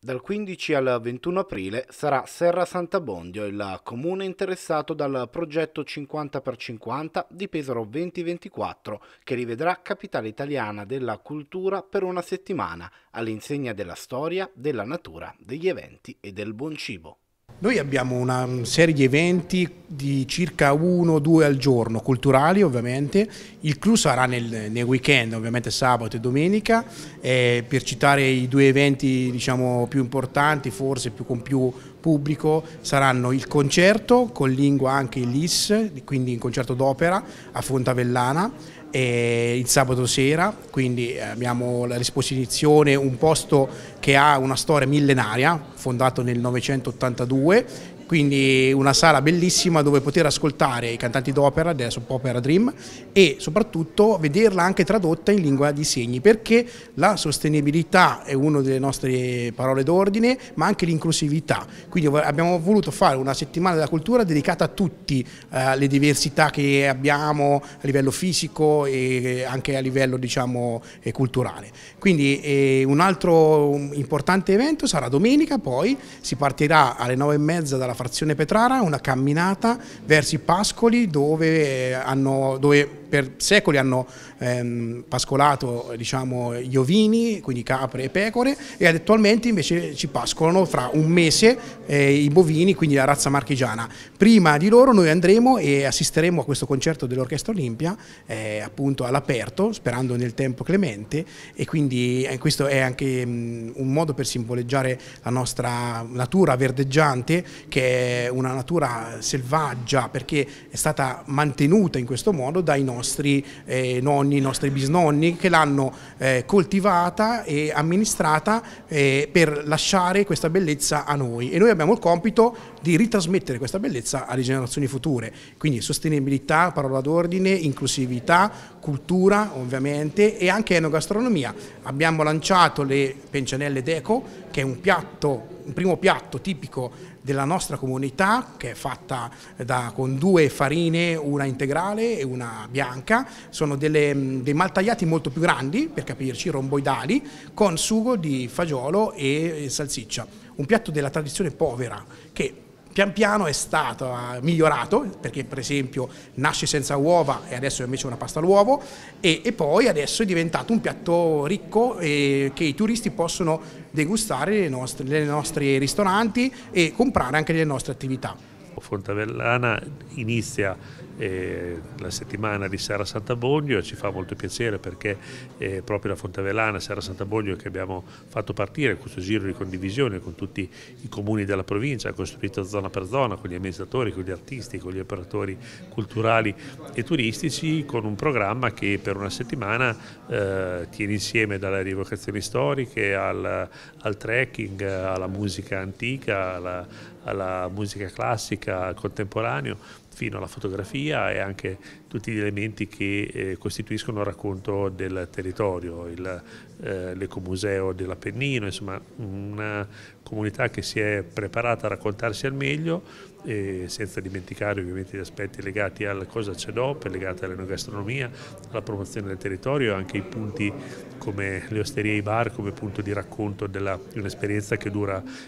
Dal 15 al 21 aprile sarà Serra Sant'Abondio il comune interessato dal progetto 50x50 di Pesaro 2024 che rivedrà capitale italiana della cultura per una settimana all'insegna della storia, della natura, degli eventi e del buon cibo. Noi abbiamo una serie di eventi di circa uno o due al giorno, culturali ovviamente, il clou sarà nel, nei weekend, ovviamente sabato e domenica, eh, per citare i due eventi diciamo, più importanti, forse più, con più pubblico, saranno il concerto con lingua anche il LIS, quindi il concerto d'opera a Fontavellana, il sabato sera, quindi abbiamo la disposizione un posto che ha una storia millenaria, fondato nel 1982, quindi una sala bellissima dove poter ascoltare i cantanti d'opera della soap opera Dream e soprattutto vederla anche tradotta in lingua di segni perché la sostenibilità è una delle nostre parole d'ordine ma anche l'inclusività quindi abbiamo voluto fare una settimana della cultura dedicata a tutti eh, le diversità che abbiamo a livello fisico e anche a livello diciamo, culturale quindi eh, un altro importante evento sarà domenica, poi si partirà alle nove e mezza dalla frazione Petrara, una camminata verso i Pascoli dove, eh, hanno, dove per secoli hanno ehm, pascolato diciamo, gli ovini, quindi capre e pecore, e attualmente invece ci pascolano fra un mese eh, i bovini, quindi la razza marchigiana. Prima di loro noi andremo e assisteremo a questo concerto dell'Orchestra Olimpia, eh, appunto all'aperto, sperando nel tempo clemente, e quindi eh, questo è anche mh, mm, un modo per simboleggiare la nostra natura verdeggiante, che è una natura selvaggia, perché è stata mantenuta in questo modo dai nostri nostri eh, nonni, i nostri bisnonni che l'hanno eh, coltivata e amministrata eh, per lasciare questa bellezza a noi e noi abbiamo il compito di ritrasmettere questa bellezza alle generazioni future, quindi sostenibilità, parola d'ordine, inclusività, cultura ovviamente e anche enogastronomia. Abbiamo lanciato le pencianelle d'eco che è un piatto un primo piatto tipico della nostra comunità che è fatta eh, da, con due farine, una integrale e una bianca, sono delle, mm, dei maltagliati molto più grandi, per capirci, romboidali, con sugo di fagiolo e salsiccia. Un piatto della tradizione povera che pian piano è stato migliorato, perché per esempio nasce senza uova e adesso è invece una pasta all'uovo, e, e poi adesso è diventato un piatto ricco eh, che i turisti possono degustare nei nostri, nei nostri ristoranti e comprare anche nelle nostre attività. Fontavellana inizia eh, la settimana di Sera Santaboglio e ci fa molto piacere perché è eh, proprio la Fontavellana, Sera Santaboglio che abbiamo fatto partire questo giro di condivisione con tutti i comuni della provincia, costruito zona per zona con gli amministratori, con gli artisti, con gli operatori culturali e turistici con un programma che per una settimana eh, tiene insieme dalle rivocazioni storiche al, al trekking, alla musica antica, alla, alla musica classica, al contemporaneo, fino alla fotografia geografia e anche tutti gli elementi che eh, costituiscono il racconto del territorio, eh, l'ecomuseo eh, dell'Appennino, insomma una comunità che si è preparata a raccontarsi al meglio eh, senza dimenticare ovviamente gli aspetti legati al cosa c'è dopo, legati all'enogastronomia, alla promozione del territorio e anche i punti come le osterie e i bar come punto di racconto di un'esperienza che,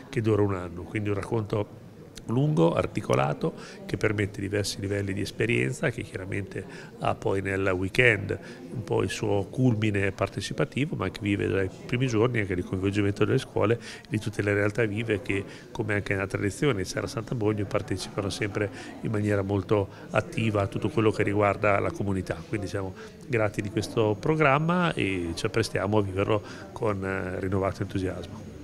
che dura un anno, quindi un racconto lungo, articolato, che permette diversi livelli di esperienza, che chiaramente ha poi nel weekend un po' il suo culmine partecipativo, ma che vive dai primi giorni anche il coinvolgimento delle scuole e di tutte le realtà vive che, come anche nella tradizione Sera Santa Bogno, partecipano sempre in maniera molto attiva a tutto quello che riguarda la comunità. Quindi siamo grati di questo programma e ci apprestiamo a viverlo con eh, rinnovato entusiasmo.